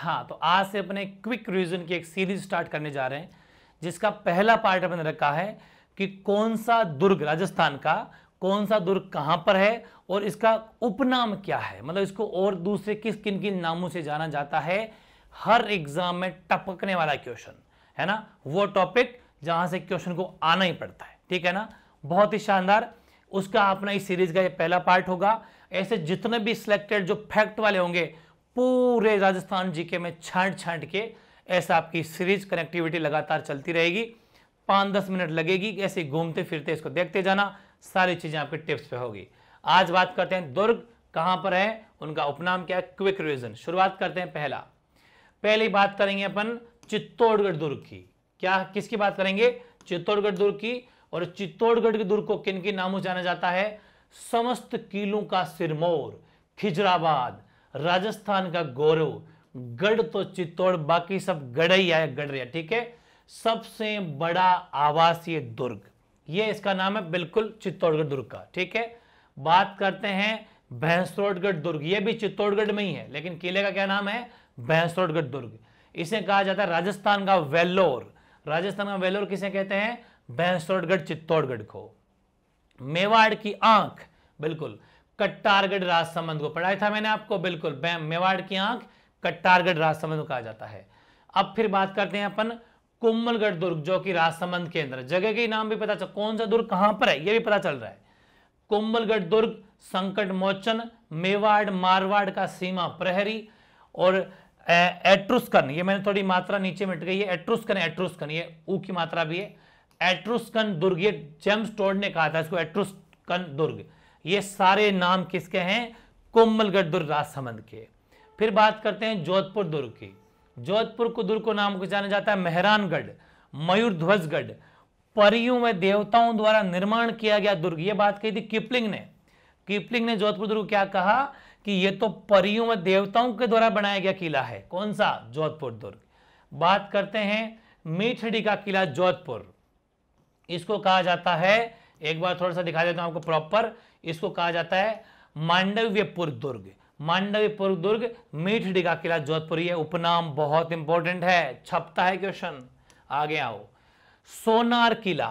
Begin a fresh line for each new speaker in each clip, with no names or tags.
हाँ तो आज से अपने क्विक रिविजन की एक सीरीज स्टार्ट करने जा रहे हैं जिसका पहला पार्ट अपने रखा है कि कौन सा दुर्ग राजस्थान का कौन सा दुर्ग कहाँ पर है और इसका उपनाम क्या है मतलब इसको और दूसरे किस किन किन नामों से जाना जाता है हर एग्जाम में टपकने वाला क्वेश्चन है ना वो टॉपिक जहां से क्वेश्चन को आना ही पड़ता है ठीक है ना बहुत ही शानदार उसका अपना इस सीरीज का ये पहला पार्ट होगा ऐसे जितने भी सिलेक्टेड जो फैक्ट वाले होंगे पूरे राजस्थान जीके में छांट छांट के ऐसा आपकी सीरीज कनेक्टिविटी लगातार चलती रहेगी पाँच दस मिनट लगेगी ऐसे घूमते फिरते इसको देखते जाना सारी चीज़ें आपके टिप्स पे होगी आज बात करते हैं दुर्ग कहाँ पर है उनका उपनाम क्या है क्विक रिविजन शुरुआत करते हैं पहला पहली बात करेंगे अपन चित्तौड़गढ़ दुर्ग की क्या किसकी बात करेंगे चित्तौड़गढ़ दुर्ग की और चित्तौड़गढ़ के दुर्ग को किन के नामों जाना जाता है समस्त किलों का सिरमौर खिजराबाद राजस्थान का गौरव गढ़ तो चित्तौड़ बाकी सब गढ़ ही आया गढ़रिया ठीक है सबसे बड़ा आवासीय दुर्ग ये इसका नाम है बिल्कुल चित्तौड़गढ़ दुर्ग का ठीक है बात करते हैं भैंसरोडगढ़ दुर्ग ये भी चित्तौड़गढ़ में ही है लेकिन किले का क्या नाम है भैंसरोडगढ़ दुर्ग इसे कहा जाता है राजस्थान का वेल्लोर राजस्थान का वेल्लोर किसे कहते हैं भैंसरोडगढ़ चित्तौड़गढ़ को मेवाड़ की आंख बिल्कुल कट्टारगढ़ राज संबंध को पढ़ाया था मैंने आपको बिल्कुल मेवाड़ की आंख कट्टारगढ़ राज संबंध कहा जाता है अब फिर बात करते हैं अपन कुम्बलगढ़ दुर्ग जो कि राजसमंद के अंदर जगह के नाम भी पता चल कौन सा दुर्ग कहां पर है यह भी पता चल रहा है कुंभलगढ़ दुर्ग संकट मोचन मेवाड़ मारवाड़ का सीमा प्रहरी और एट्रुस्कन ये मैंने थोड़ी मात्रा नीचे मिट गई है एट्रुस्कन एट्रुस्कन ये ऊ की मात्रा भी है एट्रुस्कन दुर्ग ये जेम्स टोड ने कहा था इसको एट्रुस्कन दुर्ग ये सारे नाम किसके हैं कोमलगढ़ दुर्ग राजसमंद के फिर बात करते हैं जोधपुर दुर्ग की जोधपुर को दुर्ग को नाम को जाना जाता है मेहरानगढ़ मयूर ध्वजगढ़ परियों में देवताओं द्वारा निर्माण किया गया दुर्ग ये बात कही थी किपलिंग ने किपलिंग ने जोधपुर दुर्ग क्या कहा कि ये तो परियों में देवताओं के द्वारा बनाया गया किला है कौन सा जोधपुर दुर्ग बात करते हैं मीठड़ी का किला जोधपुर इसको कहा जाता है एक बार थोड़ा सा दिखा देता हूं आपको प्रॉपर इसको कहा जाता है मांडव्यपुर दुर्ग मांडव्यपुर दुर्ग मीठ डिगा किला जोधपुरी है उपनाम बहुत इंपॉर्टेंट है छपता है क्वेश्चन आगे आओ सोनार किला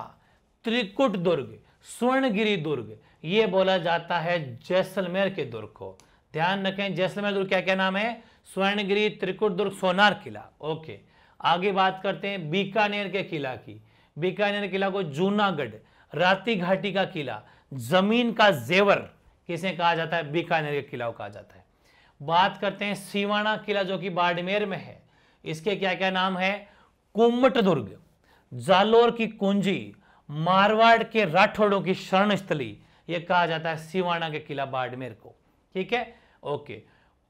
त्रिकुट दुर्ग स्वर्णगिरी दुर्ग ये बोला जाता है जैसलमेर के दुर्ग को ध्यान रखें जैसलमेर दुर्ग क्या क्या नाम है स्वर्णगिरी त्रिकुट दुर्ग सोनार किला ओके आगे बात करते हैं बीकानेर के किला की बीकानेर किला को जूनागढ़ राती घाटी का किला जमीन का जेवर किसे कहा जाता है बीकानेर के किला कहा जाता है बात करते हैं सीवाना किला जो कि बाड़मेर में है इसके क्या क्या नाम है कुम्मट दुर्ग जालोर की कुंजी मारवाड़ के राठौड़ों की शरण स्थली ये कहा जाता है सिवाना के किला बाड़मेर को ठीक है ओके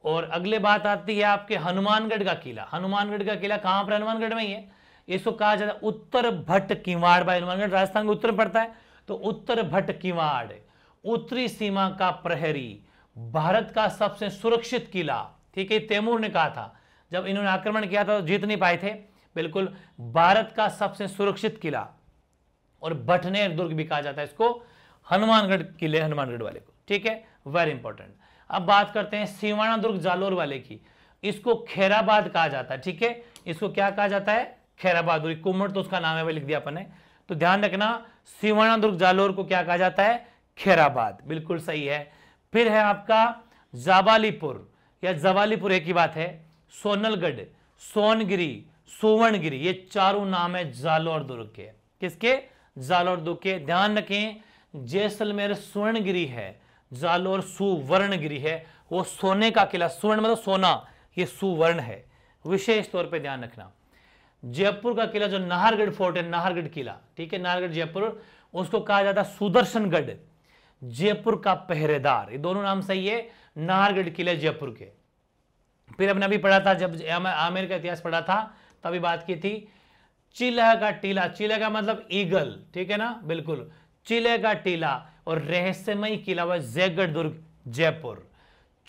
और अगले बात आती है आपके हनुमानगढ़ का किला हनुमानगढ़ का किला कहां पर हनुमानगढ़ में ही है इसको कहा जाता है उत्तर भट्ट किवाड़ बाई हनुमानगढ़ राजस्थान के उत्तर पड़ता है तो उत्तर भट्ट किवाड़ उत्तरी सीमा का प्रहरी भारत का सबसे सुरक्षित किला ठीक है तैमूर ने कहा था जब इन्होंने आक्रमण किया था तो जीत नहीं पाए थे बिल्कुल भारत का सबसे सुरक्षित किला और भटनेर दुर्ग भी कहा जाता है इसको हनुमानगढ़ किले हनुमानगढ़ वाले को ठीक है वेरी इंपॉर्टेंट अब बात करते हैं सीवाणा दुर्ग जालोर वाले की इसको खैराबाद कहा जाता है ठीक है इसको क्या कहा जाता है खैराबाद कुमर तो उसका नाम है लिख दिया अपने तो ध्यान रखना सिवाना दुर्ग जालोर को क्या कहा जाता है खेराबाद बिल्कुल सही है फिर है आपका जाबालीपुर या जवालीपुर एक ही बात है सोनलगढ़ सोनगिरी सुवर्णगिरी ये चारों नाम है जालोर दुर्ग के किसके जालोर दुर्ग के ध्यान रखें जैसलमेर स्वर्णगिरी है जालोर सुवर्णगिरी है वो सोने का किला सुवर्ण मतलब सोना ये सुवर्ण है विशेष तौर पे ध्यान रखना जयपुर का किला जो नाहरगढ़ फोर्ट है नाहरगढ़ किला ठीक है नाहरगढ़ जयपुर उसको कहा जाता है सुदर्शनगढ़ जयपुर का पहरेदार ये दोनों नाम सही है नाहरगढ़ किले जयपुर के फिर अपने अभी पढ़ा था जब आमिर का इतिहास पढ़ा था तभी बात की थी चिलह का टीला चिले का मतलब ईगल ठीक है ना बिल्कुल चिलह का टीला और रहस्यमय किला वह जयगढ़ दुर्ग जयपुर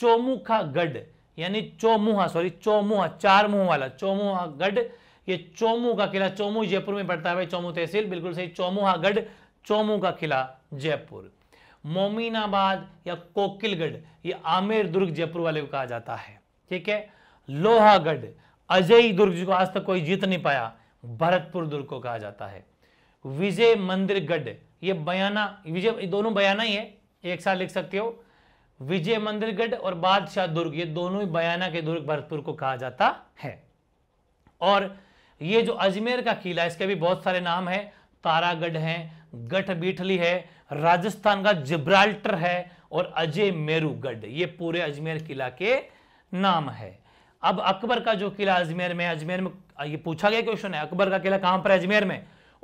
चौमुखा गढ़ यानी चौमुहा सॉरी चौमुहा चार मुंह वाला चौमुहा गढ़ ये चोमू का किला चोमू जयपुर में पड़ता है चौमू तहसील बिल्कुल सही चोमूहागढ़ चोमू का किला जयपुर मोमिनाबाद या कोकिलगढ़ ये आमेर दुर्ग जयपुर वाले को कहा जाता है ठीक है लोहागढ़ अजय दुर्ग जिसको आज तक कोई जीत नहीं पाया भरतपुर दुर्ग को कहा जाता है विजय गढ़ ये बयाना विजय दोनों बयाना ही है एक साथ लिख सकते हो विजय मंदिरगढ़ और बादशाह दुर्ग ये दोनों ही बयाना के दुर्ग भरतपुर को कहा जाता है और ये जो अजमेर का किला इसके भी बहुत सारे नाम है तारागढ़ है गठ बीठली है राजस्थान का जिब्राल्टर है और अजय मेरूगढ़ ये पूरे अजमेर किला के नाम है अब अकबर का जो किला अजमेर में अजमेर में ये पूछा गया क्वेश्चन है अकबर का किला कहां पर अजमेर में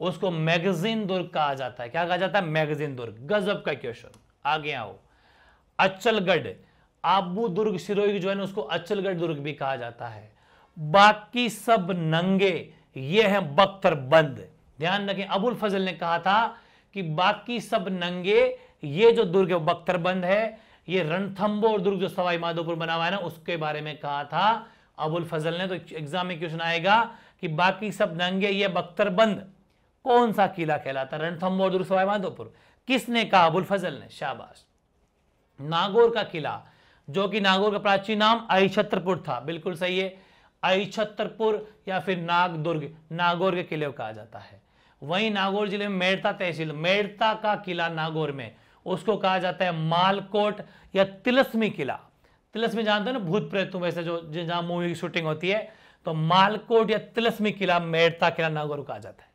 उसको मैगजीन दुर्ग कहा जाता है क्या कहा जाता है मैगजीन दुर्ग गजब का क्वेश्चन आगे आओ अचलगढ़ आबू दुर्ग सिरोही जो है ना उसको अचलगढ़ दुर्ग भी कहा जाता है बाकी सब नंगे ये हैं बख्तरबंद ध्यान रखें अबुल फजल ने कहा था कि बाकी सब नंगे ये जो दुर्ग बख्तरबंद है ये रणथम्बोर दुर्ग जो सवाई माधोपुर बना हुआ है ना उसके बारे में कहा था अबुल फजल ने तो एग्जाम में क्वेश्चन आएगा कि बाकी सब नंगे ये बख्तरबंद कौन सा किला कहलाता रणथम्बोर दुर्ग सवाई माधोपुर किसने कहा अबुल फजल ने शाहबाश नागौर का किला जो कि नागौर का प्राचीन नाम अहिछत्रपुर था बिल्कुल सही है अहिछतरपुर या फिर नागदुर्ग नागौर के किले को कहा जाता है वहीं नागौर जिले में मेड़ता तहसील मेड़ता का किला नागौर में उसको कहा जाता है मालकोट या तिलस्मी किला तिलस्मी जानते हैं ना भूत प्रेतों में से जो जहां मूवी की शूटिंग होती है तो मालकोट या तिलस्मी किला मेड़ता किला नागौर कहा जाता है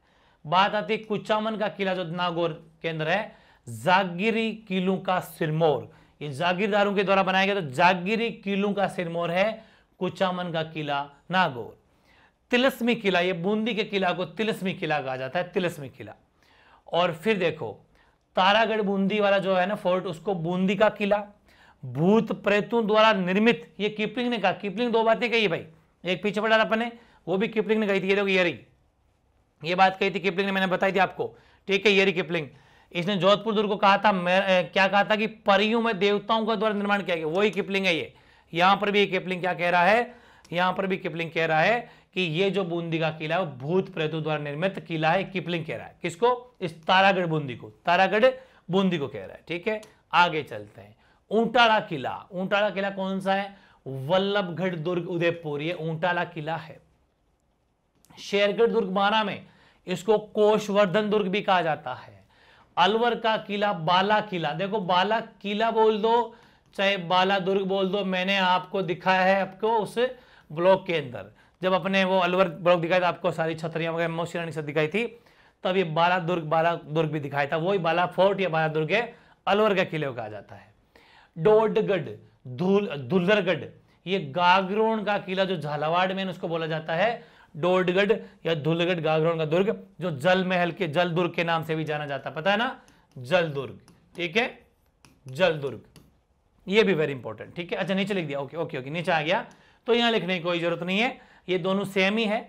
बात आती है कुचामन का किला जो नागौर केंद्र है जागिरी किलों का सिरमौर ये जागीरदारों के द्वारा बनाया गया तो जागीरी किलों का सिरमौर है कुचामन का किला नागौर तिलस्मी किला ये बूंदी के किला को तिलस्मी किला कहा जाता है तिलस्मी किला और फिर देखो तारागढ़ बूंदी वाला जो है ना फोर्ट उसको बूंदी का किला भूत प्रेतों द्वारा निर्मित ये किपलिंग ने कहा किपलिंग दो बातें कही भाई एक पीछे पड़ा अपने वो भी किपलिंग ने कही थी ये देखो यरी ये बात कही थी किपलिंग ने मैंने बताई थी आपको ठीक है यरी किपलिंग इसने जोधपुर दुर्ग को कहा था क्या कहा था कि परियों में देवताओं का द्वारा निर्माण किया गया वही किपलिंग है ये यहां पर भी किपलिंग क्या कह रहा है यहां पर भी किपलिंग कह रहा है कि ये जो बूंदी का किला है वो भूत प्रेतु द्वारा निर्मित किला है किपलिंग कह रहा है किसको इस तारागढ़ बूंदी को तारागढ़ बूंदी को कह रहा है ठीक है आगे चलते हैं ऊंटाला किला ऊंटाला किला कौन सा है वल्लभगढ़ दुर्ग उदयपुर ये ऊंटाला किला है शेरगढ़ दुर्ग बारा में इसको कोशवर्धन दुर्ग भी कहा जाता है अलवर का किला बाला किला देखो बाला किला बोल दो चाहे बाला दुर्ग बोल दो मैंने आपको दिखाया है आपको उस ब्लॉक के अंदर जब अपने वो अलवर ब्लॉक दिखाया था आपको सारी छतरियां वगैरह मौसी से दिखाई थी तब ये बाला दुर्ग बाला दुर्ग भी दिखाया था वही बाला फोर्ट या बाला दुर्ग है अलवर के किले को कहा जाता है डोडगढ़ धूल दुल्लरगढ़ ये गागरोन का किला जो झालावाड़ में उसको बोला जाता है डोडगढ़ या धुलगढ़ गागरोन का दुर्ग जो जल महल के जल दुर्ग के नाम से भी जाना जाता है पता है ना जल दुर्ग ठीक है जल दुर्ग ये भी वेरी इंपॉर्टेंट ठीक है अच्छा नीचे लिख दिया ओके ओके ओके नीचे आ गया तो यहाँ लिखने की कोई जरूरत नहीं है ये दोनों सेम ही है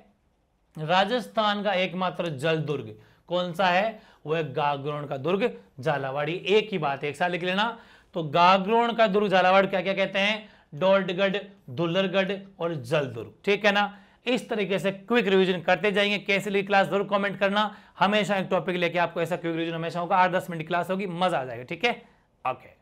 राजस्थान का एकमात्र जल दुर्ग कौन सा है वह गागरोण का दुर्ग झालावाड़ी एक ही बात है एक साथ लिख लेना तो गागरोण का दुर्ग झालावाड़ क्या क्या कहते हैं डोल्डगढ़ दुल्लरगढ़ और जल दुर्ग ठीक है ना इस तरीके से क्विक रिवीजन करते जाएंगे कैसे ली क्लास जरूर कमेंट करना हमेशा एक टॉपिक लेके आपको ऐसा क्विक रिवीजन हमेशा होगा आठ दस मिनट क्लास होगी मजा आ जाएगा ठीक है ओके